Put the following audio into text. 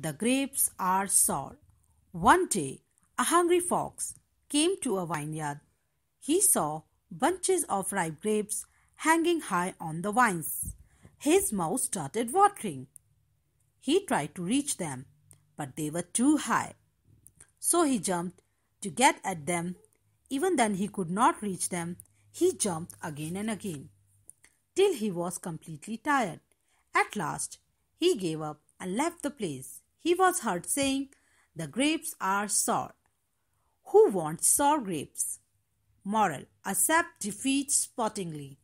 The grapes are sour. One day, a hungry fox came to a vineyard. He saw bunches of ripe grapes hanging high on the vines. His mouth started watering. He tried to reach them, but they were too high. So he jumped to get at them. Even then, he could not reach them. He jumped again and again till he was completely tired. At last, he gave up and left the place. He was heard saying, The grapes are sour. Who wants sour grapes? Moral Accept defeat sportingly.